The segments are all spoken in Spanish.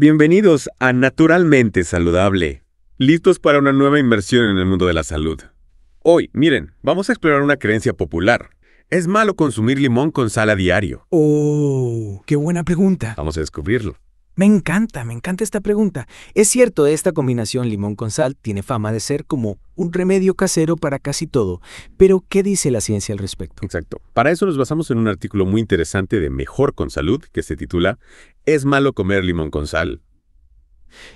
Bienvenidos a Naturalmente Saludable. ¿Listos para una nueva inversión en el mundo de la salud? Hoy, miren, vamos a explorar una creencia popular. ¿Es malo consumir limón con sal a diario? ¡Oh! ¡Qué buena pregunta! Vamos a descubrirlo. Me encanta, me encanta esta pregunta. Es cierto, esta combinación limón con sal tiene fama de ser como un remedio casero para casi todo, pero ¿qué dice la ciencia al respecto? Exacto. Para eso nos basamos en un artículo muy interesante de Mejor con Salud que se titula ¿Es malo comer limón con sal?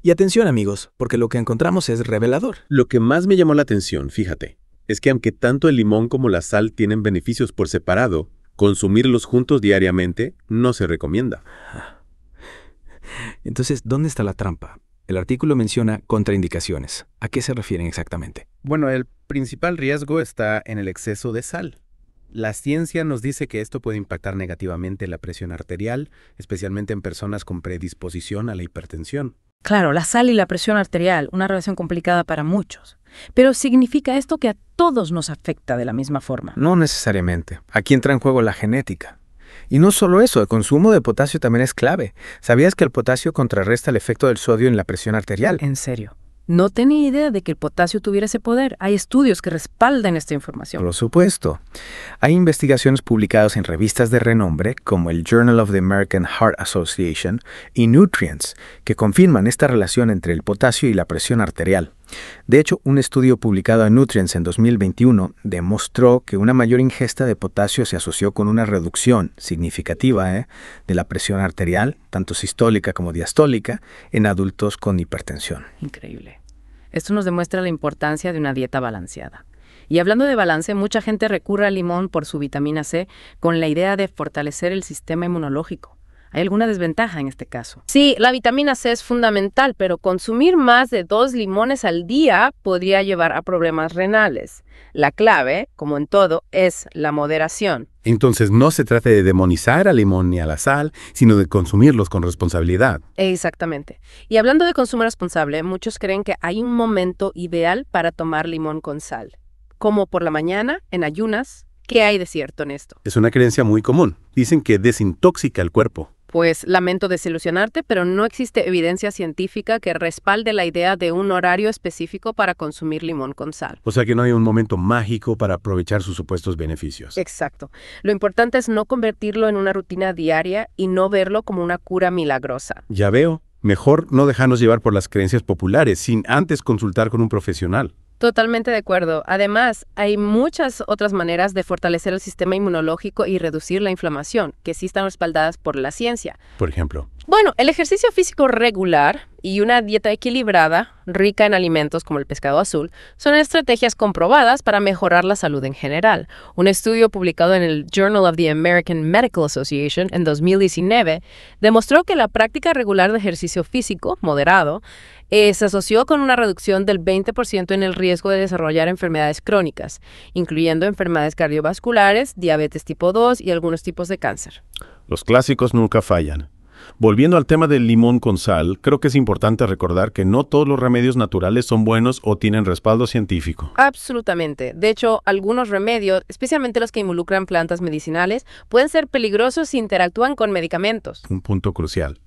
Y atención amigos, porque lo que encontramos es revelador. Lo que más me llamó la atención, fíjate, es que aunque tanto el limón como la sal tienen beneficios por separado, consumirlos juntos diariamente no se recomienda. Entonces, ¿dónde está la trampa? El artículo menciona contraindicaciones. ¿A qué se refieren exactamente? Bueno, el principal riesgo está en el exceso de sal. La ciencia nos dice que esto puede impactar negativamente la presión arterial, especialmente en personas con predisposición a la hipertensión. Claro, la sal y la presión arterial, una relación complicada para muchos. Pero ¿significa esto que a todos nos afecta de la misma forma? No necesariamente. Aquí entra en juego la genética. Y no solo eso, el consumo de potasio también es clave. ¿Sabías que el potasio contrarresta el efecto del sodio en la presión arterial? En serio. No tenía idea de que el potasio tuviera ese poder. Hay estudios que respaldan esta información. Por supuesto. Hay investigaciones publicadas en revistas de renombre como el Journal of the American Heart Association y Nutrients que confirman esta relación entre el potasio y la presión arterial. De hecho, un estudio publicado en Nutrients en 2021 demostró que una mayor ingesta de potasio se asoció con una reducción significativa ¿eh? de la presión arterial, tanto sistólica como diastólica, en adultos con hipertensión. Increíble. Esto nos demuestra la importancia de una dieta balanceada. Y hablando de balance, mucha gente recurre al limón por su vitamina C con la idea de fortalecer el sistema inmunológico. ¿Hay alguna desventaja en este caso? Sí, la vitamina C es fundamental, pero consumir más de dos limones al día podría llevar a problemas renales. La clave, como en todo, es la moderación. Entonces no se trata de demonizar al limón ni a la sal, sino de consumirlos con responsabilidad. Exactamente. Y hablando de consumo responsable, muchos creen que hay un momento ideal para tomar limón con sal, como por la mañana, en ayunas. ¿Qué hay de cierto en esto? Es una creencia muy común. Dicen que desintoxica el cuerpo. Pues lamento desilusionarte, pero no existe evidencia científica que respalde la idea de un horario específico para consumir limón con sal. O sea que no hay un momento mágico para aprovechar sus supuestos beneficios. Exacto. Lo importante es no convertirlo en una rutina diaria y no verlo como una cura milagrosa. Ya veo. Mejor no dejarnos llevar por las creencias populares sin antes consultar con un profesional. Totalmente de acuerdo. Además, hay muchas otras maneras de fortalecer el sistema inmunológico y reducir la inflamación, que sí están respaldadas por la ciencia. Por ejemplo. Bueno, el ejercicio físico regular y una dieta equilibrada, rica en alimentos como el pescado azul, son estrategias comprobadas para mejorar la salud en general. Un estudio publicado en el Journal of the American Medical Association en 2019 demostró que la práctica regular de ejercicio físico moderado eh, se asoció con una reducción del 20% en el riesgo de desarrollar enfermedades crónicas, incluyendo enfermedades cardiovasculares, diabetes tipo 2 y algunos tipos de cáncer. Los clásicos nunca fallan. Volviendo al tema del limón con sal, creo que es importante recordar que no todos los remedios naturales son buenos o tienen respaldo científico. Absolutamente. De hecho, algunos remedios, especialmente los que involucran plantas medicinales, pueden ser peligrosos si interactúan con medicamentos. Un punto crucial.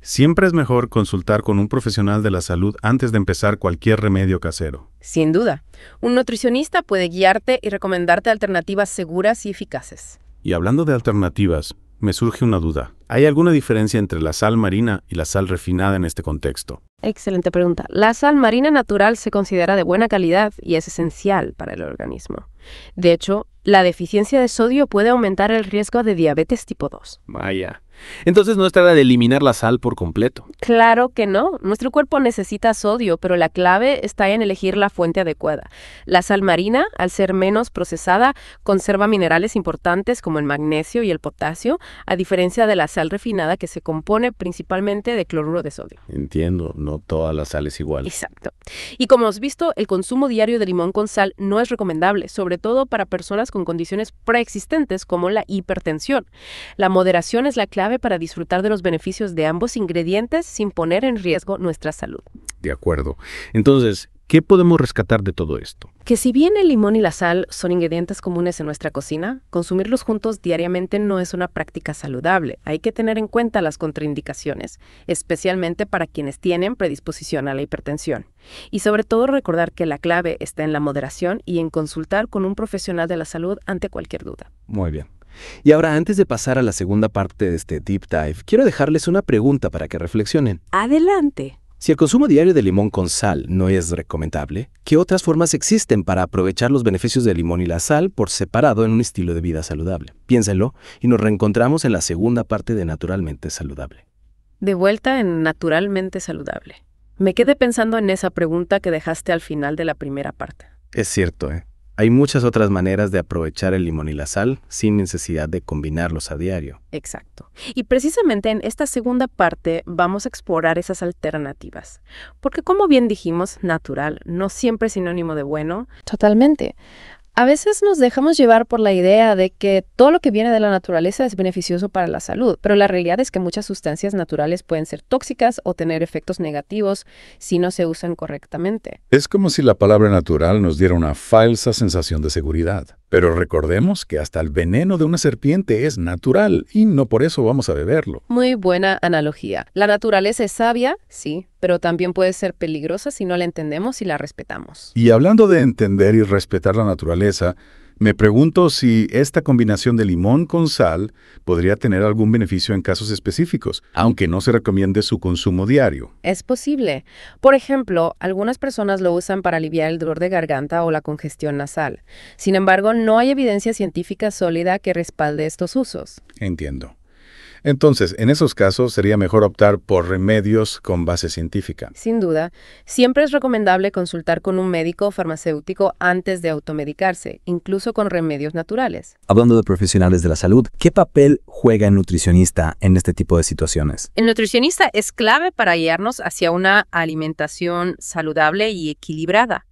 Siempre es mejor consultar con un profesional de la salud antes de empezar cualquier remedio casero. Sin duda. Un nutricionista puede guiarte y recomendarte alternativas seguras y eficaces. Y hablando de alternativas, me surge una duda. ¿Hay alguna diferencia entre la sal marina y la sal refinada en este contexto? Excelente pregunta. La sal marina natural se considera de buena calidad y es esencial para el organismo. De hecho, la deficiencia de sodio puede aumentar el riesgo de diabetes tipo 2. Vaya. Entonces no es de eliminar la sal por completo. Claro que no. Nuestro cuerpo necesita sodio, pero la clave está en elegir la fuente adecuada. La sal marina, al ser menos procesada, conserva minerales importantes como el magnesio y el potasio, a diferencia de la sal refinada que se compone principalmente de cloruro de sodio. Entiendo, no todas la sal es igual. Exacto. Y como has visto, el consumo diario de limón con sal no es recomendable, sobre todo para personas con condiciones preexistentes como la hipertensión. La moderación es la clave para disfrutar de los beneficios de ambos ingredientes sin poner en riesgo nuestra salud. De acuerdo. Entonces, ¿qué podemos rescatar de todo esto? Que si bien el limón y la sal son ingredientes comunes en nuestra cocina, consumirlos juntos diariamente no es una práctica saludable. Hay que tener en cuenta las contraindicaciones, especialmente para quienes tienen predisposición a la hipertensión. Y sobre todo recordar que la clave está en la moderación y en consultar con un profesional de la salud ante cualquier duda. Muy bien. Y ahora, antes de pasar a la segunda parte de este deep dive, quiero dejarles una pregunta para que reflexionen. Adelante. Si el consumo diario de limón con sal no es recomendable, ¿qué otras formas existen para aprovechar los beneficios del limón y la sal por separado en un estilo de vida saludable? Piénsenlo y nos reencontramos en la segunda parte de Naturalmente Saludable. De vuelta en Naturalmente Saludable. Me quedé pensando en esa pregunta que dejaste al final de la primera parte. Es cierto, ¿eh? Hay muchas otras maneras de aprovechar el limón y la sal sin necesidad de combinarlos a diario. Exacto. Y precisamente en esta segunda parte vamos a explorar esas alternativas. Porque como bien dijimos, natural no siempre es sinónimo de bueno. Totalmente. A veces nos dejamos llevar por la idea de que todo lo que viene de la naturaleza es beneficioso para la salud, pero la realidad es que muchas sustancias naturales pueden ser tóxicas o tener efectos negativos si no se usan correctamente. Es como si la palabra natural nos diera una falsa sensación de seguridad. Pero recordemos que hasta el veneno de una serpiente es natural y no por eso vamos a beberlo. Muy buena analogía. La naturaleza es sabia, sí, pero también puede ser peligrosa si no la entendemos y la respetamos. Y hablando de entender y respetar la naturaleza, me pregunto si esta combinación de limón con sal podría tener algún beneficio en casos específicos, aunque no se recomiende su consumo diario. Es posible. Por ejemplo, algunas personas lo usan para aliviar el dolor de garganta o la congestión nasal. Sin embargo, no hay evidencia científica sólida que respalde estos usos. Entiendo. Entonces, en esos casos sería mejor optar por remedios con base científica. Sin duda, siempre es recomendable consultar con un médico farmacéutico antes de automedicarse, incluso con remedios naturales. Hablando de profesionales de la salud, ¿qué papel juega el nutricionista en este tipo de situaciones? El nutricionista es clave para guiarnos hacia una alimentación saludable y equilibrada.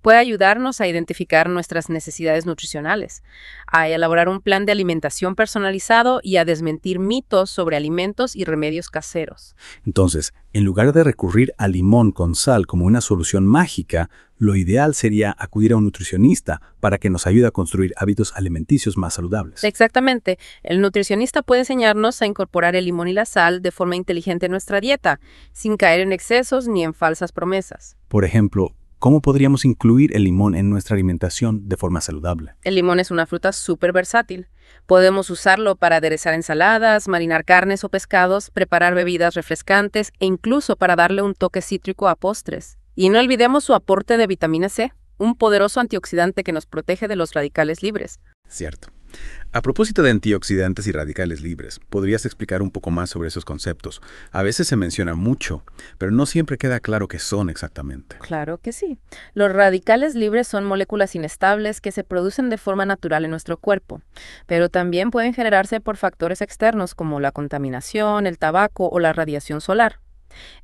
Puede ayudarnos a identificar nuestras necesidades nutricionales, a elaborar un plan de alimentación personalizado y a desmentir mitos sobre alimentos y remedios caseros. Entonces, en lugar de recurrir al limón con sal como una solución mágica, lo ideal sería acudir a un nutricionista para que nos ayude a construir hábitos alimenticios más saludables. Exactamente. El nutricionista puede enseñarnos a incorporar el limón y la sal de forma inteligente en nuestra dieta, sin caer en excesos ni en falsas promesas. Por ejemplo, ¿Cómo podríamos incluir el limón en nuestra alimentación de forma saludable? El limón es una fruta súper versátil. Podemos usarlo para aderezar ensaladas, marinar carnes o pescados, preparar bebidas refrescantes e incluso para darle un toque cítrico a postres. Y no olvidemos su aporte de vitamina C, un poderoso antioxidante que nos protege de los radicales libres. Cierto. A propósito de antioxidantes y radicales libres, ¿podrías explicar un poco más sobre esos conceptos? A veces se menciona mucho, pero no siempre queda claro qué son exactamente. Claro que sí. Los radicales libres son moléculas inestables que se producen de forma natural en nuestro cuerpo, pero también pueden generarse por factores externos como la contaminación, el tabaco o la radiación solar.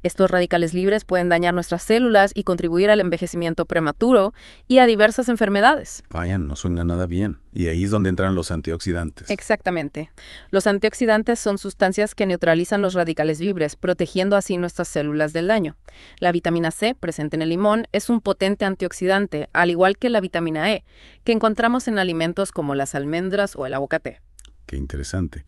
Estos radicales libres pueden dañar nuestras células y contribuir al envejecimiento prematuro y a diversas enfermedades. Vayan, no suena nada bien. Y ahí es donde entran los antioxidantes. Exactamente. Los antioxidantes son sustancias que neutralizan los radicales libres, protegiendo así nuestras células del daño. La vitamina C, presente en el limón, es un potente antioxidante, al igual que la vitamina E, que encontramos en alimentos como las almendras o el aguacate. Qué interesante.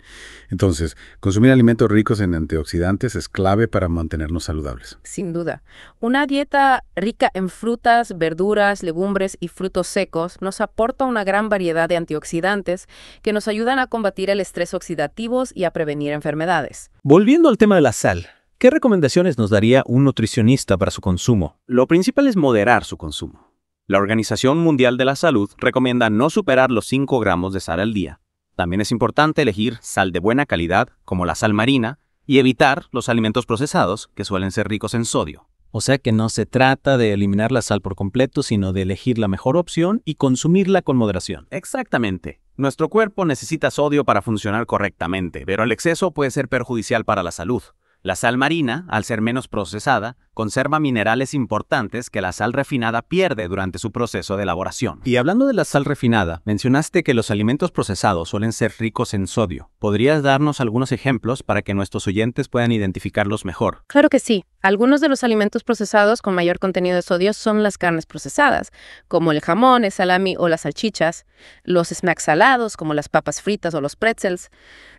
Entonces, consumir alimentos ricos en antioxidantes es clave para mantenernos saludables. Sin duda. Una dieta rica en frutas, verduras, legumbres y frutos secos nos aporta una gran variedad de antioxidantes que nos ayudan a combatir el estrés oxidativo y a prevenir enfermedades. Volviendo al tema de la sal, ¿qué recomendaciones nos daría un nutricionista para su consumo? Lo principal es moderar su consumo. La Organización Mundial de la Salud recomienda no superar los 5 gramos de sal al día también es importante elegir sal de buena calidad, como la sal marina, y evitar los alimentos procesados, que suelen ser ricos en sodio. O sea que no se trata de eliminar la sal por completo, sino de elegir la mejor opción y consumirla con moderación. Exactamente. Nuestro cuerpo necesita sodio para funcionar correctamente, pero el exceso puede ser perjudicial para la salud. La sal marina, al ser menos procesada, conserva minerales importantes que la sal refinada pierde durante su proceso de elaboración. Y hablando de la sal refinada, mencionaste que los alimentos procesados suelen ser ricos en sodio. ¿Podrías darnos algunos ejemplos para que nuestros oyentes puedan identificarlos mejor? Claro que sí. Algunos de los alimentos procesados con mayor contenido de sodio son las carnes procesadas, como el jamón, el salami o las salchichas, los snacks salados, como las papas fritas o los pretzels,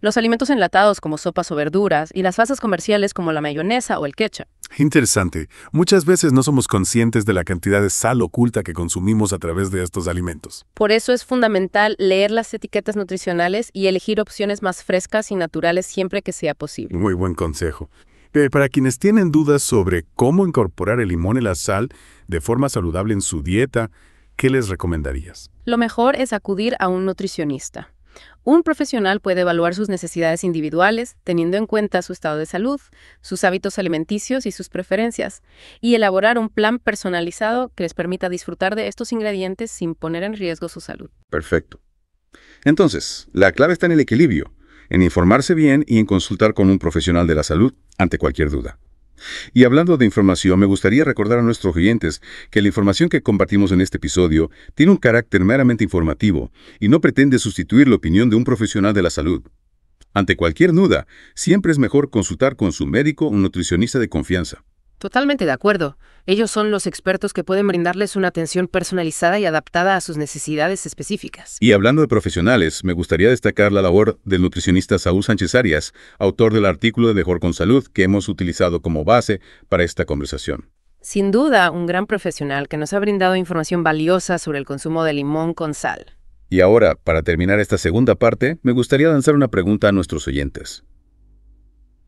los alimentos enlatados, como sopas o verduras, y las fases comerciales, como la mayonesa o el ketchup. Interesante muchas veces no somos conscientes de la cantidad de sal oculta que consumimos a través de estos alimentos. Por eso es fundamental leer las etiquetas nutricionales y elegir opciones más frescas y naturales siempre que sea posible. Muy buen consejo. Eh, para quienes tienen dudas sobre cómo incorporar el limón y la sal de forma saludable en su dieta, ¿qué les recomendarías? Lo mejor es acudir a un nutricionista. Un profesional puede evaluar sus necesidades individuales, teniendo en cuenta su estado de salud, sus hábitos alimenticios y sus preferencias, y elaborar un plan personalizado que les permita disfrutar de estos ingredientes sin poner en riesgo su salud. Perfecto. Entonces, la clave está en el equilibrio, en informarse bien y en consultar con un profesional de la salud ante cualquier duda. Y hablando de información, me gustaría recordar a nuestros oyentes que la información que compartimos en este episodio tiene un carácter meramente informativo y no pretende sustituir la opinión de un profesional de la salud. Ante cualquier duda, siempre es mejor consultar con su médico o nutricionista de confianza. Totalmente de acuerdo. Ellos son los expertos que pueden brindarles una atención personalizada y adaptada a sus necesidades específicas. Y hablando de profesionales, me gustaría destacar la labor del nutricionista Saúl Sánchez Arias, autor del artículo de Mejor con Salud que hemos utilizado como base para esta conversación. Sin duda, un gran profesional que nos ha brindado información valiosa sobre el consumo de limón con sal. Y ahora, para terminar esta segunda parte, me gustaría lanzar una pregunta a nuestros oyentes.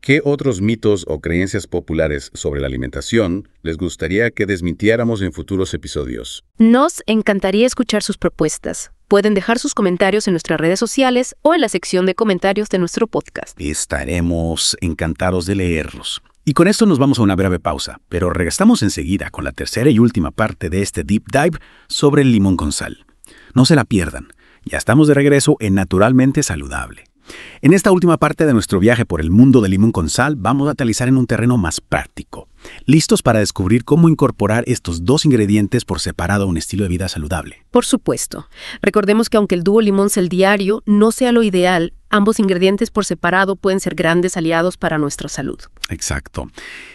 ¿Qué otros mitos o creencias populares sobre la alimentación les gustaría que desmintiéramos en futuros episodios? Nos encantaría escuchar sus propuestas. Pueden dejar sus comentarios en nuestras redes sociales o en la sección de comentarios de nuestro podcast. Estaremos encantados de leerlos. Y con esto nos vamos a una breve pausa, pero regresamos enseguida con la tercera y última parte de este deep dive sobre el limón con sal. No se la pierdan. Ya estamos de regreso en Naturalmente Saludable. En esta última parte de nuestro viaje por el mundo del limón con sal, vamos a aterrizar en un terreno más práctico. ¿Listos para descubrir cómo incorporar estos dos ingredientes por separado a un estilo de vida saludable? Por supuesto. Recordemos que aunque el dúo limón sal diario no sea lo ideal, ambos ingredientes por separado pueden ser grandes aliados para nuestra salud. Exacto.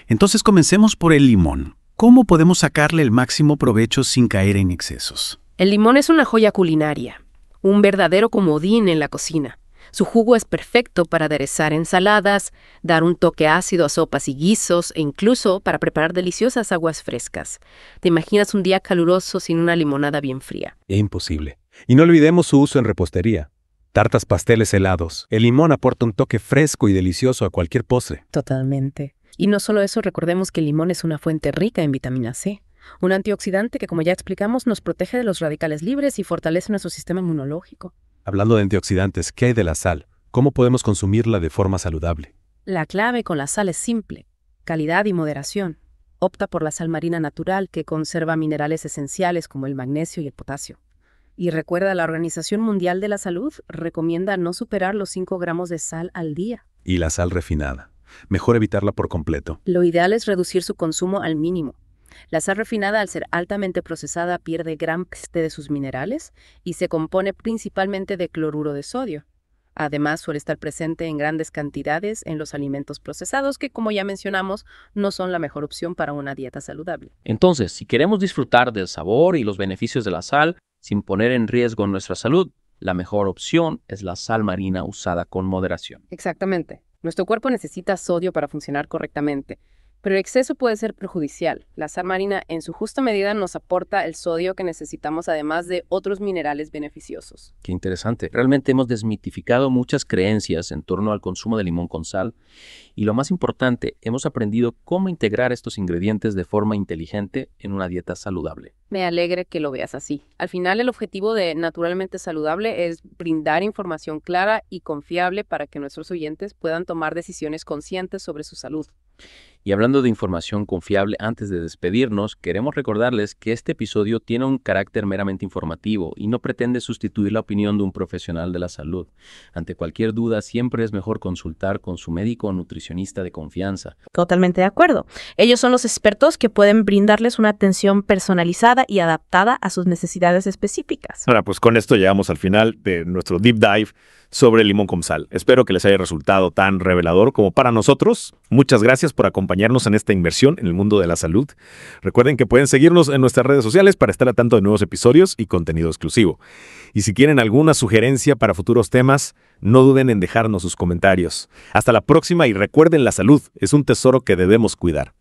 Entonces comencemos por el limón. ¿Cómo podemos sacarle el máximo provecho sin caer en excesos? El limón es una joya culinaria, un verdadero comodín en la cocina. Su jugo es perfecto para aderezar ensaladas, dar un toque ácido a sopas y guisos e incluso para preparar deliciosas aguas frescas. ¿Te imaginas un día caluroso sin una limonada bien fría? Es imposible. Y no olvidemos su uso en repostería. Tartas, pasteles, helados. El limón aporta un toque fresco y delicioso a cualquier postre. Totalmente. Y no solo eso, recordemos que el limón es una fuente rica en vitamina C un antioxidante que, como ya explicamos, nos protege de los radicales libres y fortalece nuestro sistema inmunológico. Hablando de antioxidantes, ¿qué hay de la sal? ¿Cómo podemos consumirla de forma saludable? La clave con la sal es simple, calidad y moderación. Opta por la sal marina natural que conserva minerales esenciales como el magnesio y el potasio. Y recuerda, la Organización Mundial de la Salud recomienda no superar los 5 gramos de sal al día. Y la sal refinada. Mejor evitarla por completo. Lo ideal es reducir su consumo al mínimo. La sal refinada, al ser altamente procesada, pierde gran parte de sus minerales y se compone principalmente de cloruro de sodio. Además, suele estar presente en grandes cantidades en los alimentos procesados que, como ya mencionamos, no son la mejor opción para una dieta saludable. Entonces, si queremos disfrutar del sabor y los beneficios de la sal sin poner en riesgo nuestra salud, la mejor opción es la sal marina usada con moderación. Exactamente. Nuestro cuerpo necesita sodio para funcionar correctamente. Pero el exceso puede ser perjudicial. La sal marina en su justa medida nos aporta el sodio que necesitamos además de otros minerales beneficiosos. Qué interesante. Realmente hemos desmitificado muchas creencias en torno al consumo de limón con sal y lo más importante, hemos aprendido cómo integrar estos ingredientes de forma inteligente en una dieta saludable. Me alegre que lo veas así. Al final el objetivo de Naturalmente Saludable es brindar información clara y confiable para que nuestros oyentes puedan tomar decisiones conscientes sobre su salud. Y hablando de información confiable, antes de despedirnos, queremos recordarles que este episodio tiene un carácter meramente informativo y no pretende sustituir la opinión de un profesional de la salud. Ante cualquier duda, siempre es mejor consultar con su médico o nutricionista de confianza. Totalmente de acuerdo. Ellos son los expertos que pueden brindarles una atención personalizada y adaptada a sus necesidades específicas. Ahora, pues con esto llegamos al final de nuestro deep dive sobre el limón con sal. Espero que les haya resultado tan revelador como para nosotros Muchas gracias por acompañarnos en esta inversión en el mundo de la salud. Recuerden que pueden seguirnos en nuestras redes sociales para estar a tanto de nuevos episodios y contenido exclusivo. Y si quieren alguna sugerencia para futuros temas, no duden en dejarnos sus comentarios. Hasta la próxima y recuerden la salud es un tesoro que debemos cuidar.